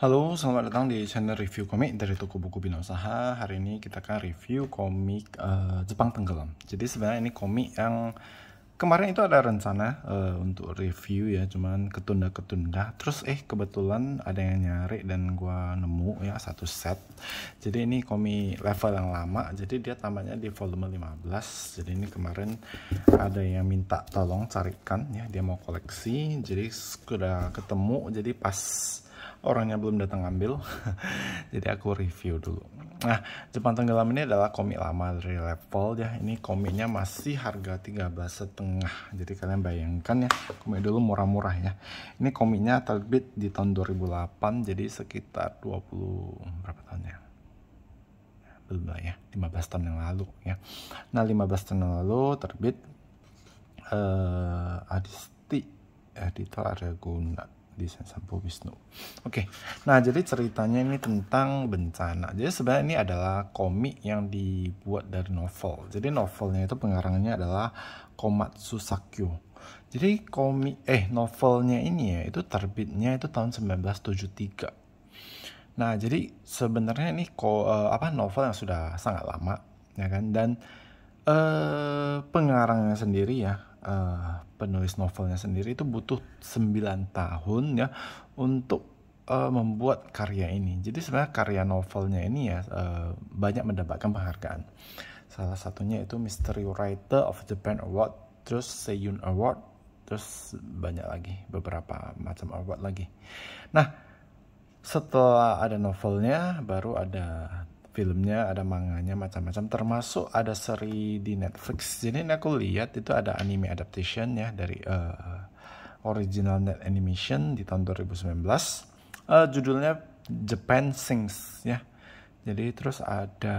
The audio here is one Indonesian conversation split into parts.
Halo, selamat datang di channel review komik dari toko buku Bina Usaha. Hari ini kita akan review komik uh, Jepang Tenggelam. Jadi sebenarnya ini komik yang kemarin itu ada rencana uh, untuk review ya, cuman ketunda-ketunda. Terus eh kebetulan ada yang nyari dan gua nemu ya satu set. Jadi ini komik level yang lama, jadi dia tamatnya di volume 15. Jadi ini kemarin ada yang minta tolong carikan ya, dia mau koleksi. Jadi sudah ketemu, jadi pas orangnya belum datang ambil jadi aku review dulu nah Jepang Tenggelam ini adalah komik lama dari level ya ini komiknya masih harga 13 setengah jadi kalian bayangkan ya komik dulu murah-murah ya ini komiknya terbit di tahun 2008 jadi sekitar 20 berapa tahun ya belum lah ya 15 tahun yang lalu ya nah 15 tahun yang lalu terbit uh, eh, Adisti editor Arya Guna di Sensampo Wisnu. Oke, nah jadi ceritanya ini tentang bencana. Jadi sebenarnya ini adalah komik yang dibuat dari novel. Jadi novelnya itu pengarangnya adalah Komatsu Sakyo. Jadi komik eh novelnya ini ya itu terbitnya itu tahun 1973. Nah jadi sebenarnya ini ko, eh, apa novel yang sudah sangat lama ya kan dan eh, pengarangnya sendiri ya uh, penulis novelnya sendiri itu butuh 9 tahun ya untuk uh, membuat karya ini. Jadi sebenarnya karya novelnya ini ya uh, banyak mendapatkan penghargaan. Salah satunya itu Mystery Writer of Japan Award, terus Seiyun Award, terus banyak lagi beberapa macam award lagi. Nah, setelah ada novelnya baru ada filmnya, ada manganya macam-macam termasuk ada seri di Netflix. Jadi ini aku lihat itu ada anime adaptation ya dari uh, original net animation di tahun 2019. Uh, eh, judulnya Japan Sings ya. Jadi terus ada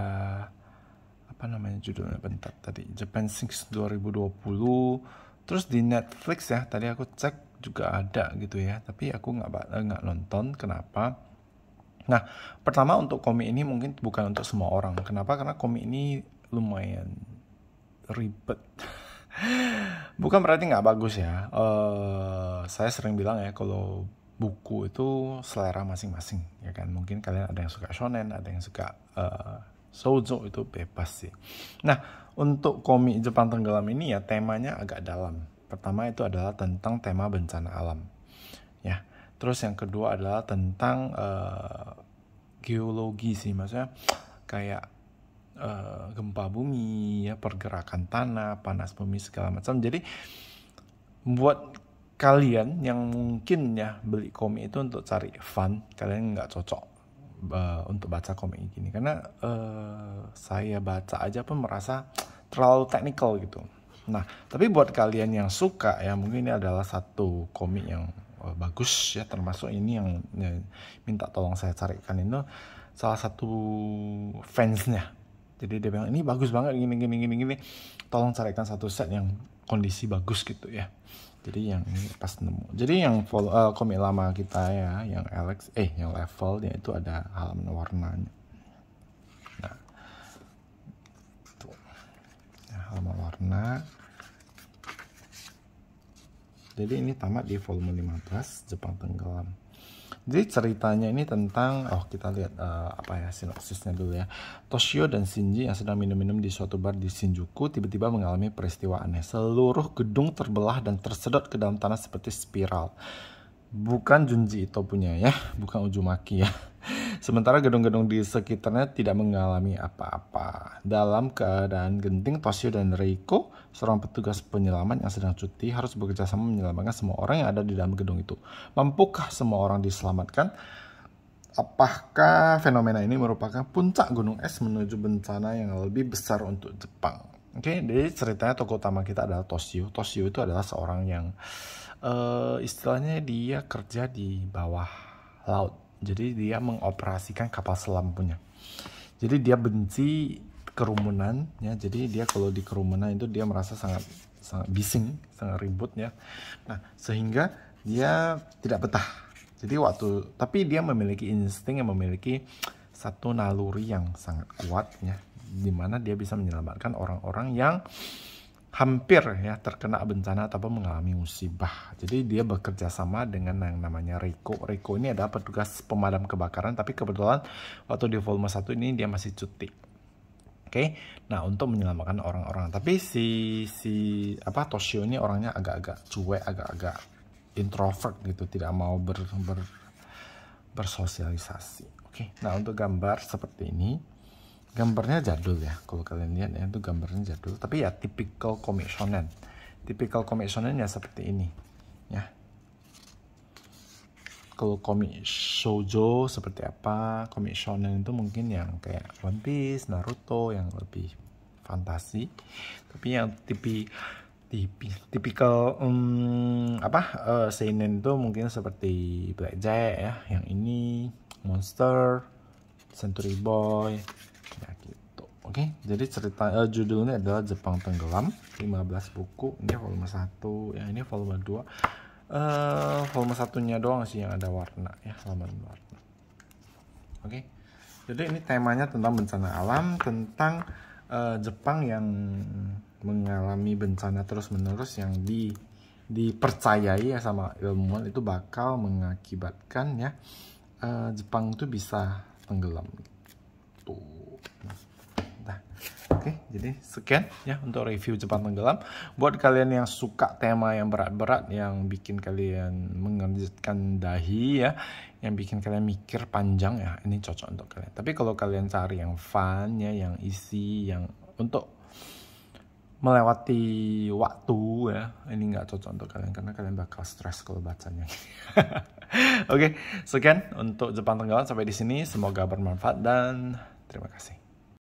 apa namanya judulnya bentar tadi Japan Sings 2020 terus di Netflix ya tadi aku cek juga ada gitu ya tapi aku nggak eh, nggak nonton kenapa Nah, pertama untuk komik ini mungkin bukan untuk semua orang. Kenapa? Karena komik ini lumayan ribet. bukan berarti nggak bagus ya. Uh, saya sering bilang ya kalau buku itu selera masing-masing ya kan mungkin kalian ada yang suka shonen ada yang suka uh, shoujo itu bebas sih nah untuk komik Jepang tenggelam ini ya temanya agak dalam pertama itu adalah tentang tema bencana alam ya Terus yang kedua adalah tentang uh, geologi sih, maksudnya kayak uh, gempa bumi, ya pergerakan tanah, panas bumi segala macam. Jadi buat kalian yang mungkin ya beli komik itu untuk cari fun, kalian nggak cocok uh, untuk baca komik gini karena uh, saya baca aja pun merasa terlalu teknikal gitu. Nah, tapi buat kalian yang suka ya mungkin ini adalah satu komik yang oh, bagus ya termasuk ini yang ya, minta tolong saya carikan itu salah satu fansnya jadi dia bilang ini bagus banget gini gini gini gini tolong carikan satu set yang kondisi bagus gitu ya jadi yang ini pas nemu jadi yang follow, uh, komik lama kita ya yang Alex eh yang level dia itu ada halaman warnanya nah tuh nah, ya, halaman warna jadi ini tamat di volume 15 Jepang tenggelam jadi ceritanya ini tentang oh kita lihat uh, apa ya sinopsisnya dulu ya Toshio dan Shinji yang sedang minum-minum di suatu bar di Shinjuku tiba-tiba mengalami peristiwa aneh seluruh gedung terbelah dan tersedot ke dalam tanah seperti spiral bukan Junji itu punya ya bukan Ujumaki ya Sementara gedung-gedung di sekitarnya tidak mengalami apa-apa. Dalam keadaan genting, Toshio dan Reiko, seorang petugas penyelaman yang sedang cuti, harus bekerja sama menyelamatkan semua orang yang ada di dalam gedung itu. Mampukah semua orang diselamatkan? Apakah fenomena ini merupakan puncak gunung es menuju bencana yang lebih besar untuk Jepang? Oke, okay, jadi ceritanya tokoh utama kita adalah Toshio. Toshio itu adalah seorang yang uh, istilahnya dia kerja di bawah laut jadi dia mengoperasikan kapal selam punya. Jadi dia benci kerumunan ya. Jadi dia kalau di kerumunan itu dia merasa sangat sangat bising, sangat ribut ya. Nah, sehingga dia tidak betah. Jadi waktu tapi dia memiliki insting yang memiliki satu naluri yang sangat kuat ya dimana dia bisa menyelamatkan orang-orang yang hampir ya terkena bencana atau mengalami musibah. Jadi dia bekerja sama dengan yang namanya Riko. Riko ini adalah petugas pemadam kebakaran, tapi kebetulan waktu di volume 1 ini dia masih cuti. Oke, okay? nah untuk menyelamatkan orang-orang. Tapi si si apa Toshio ini orangnya agak-agak cuek, agak-agak introvert gitu, tidak mau ber, ber bersosialisasi. Oke, okay? nah untuk gambar seperti ini gambarnya jadul ya kalau kalian lihat ya itu gambarnya jadul tapi ya tipikal komik shonen tipikal komik shonen ya seperti ini ya kalau komik shoujo seperti apa komik shonen itu mungkin yang kayak One Piece Naruto yang lebih fantasi tapi yang tipi tipi tipikal um, mm, apa uh, seinen itu mungkin seperti Black Jack ya yang ini Monster Century Boy Oke, okay, jadi cerita uh, judulnya adalah Jepang Tenggelam, 15 buku. Ini volume 1, ya ini volume 2. Uh, eh, volume satunya doang sih yang ada warna ya, halaman warna. Oke. Okay. Jadi ini temanya tentang bencana alam, tentang uh, Jepang yang mengalami bencana terus-menerus yang di dipercayai ya sama ilmuwan itu bakal mengakibatkan ya uh, Jepang itu bisa tenggelam. Tuh kita. Nah, oke, jadi sekian ya untuk review Jepang Tenggelam. Buat kalian yang suka tema yang berat-berat, yang bikin kalian mengerjutkan dahi ya, yang bikin kalian mikir panjang ya, ini cocok untuk kalian. Tapi kalau kalian cari yang fun ya, yang isi, yang untuk melewati waktu ya ini nggak cocok untuk kalian karena kalian bakal stres kalau bacanya oke okay, sekian untuk Jepang Tenggelam sampai di sini semoga bermanfaat dan terima kasih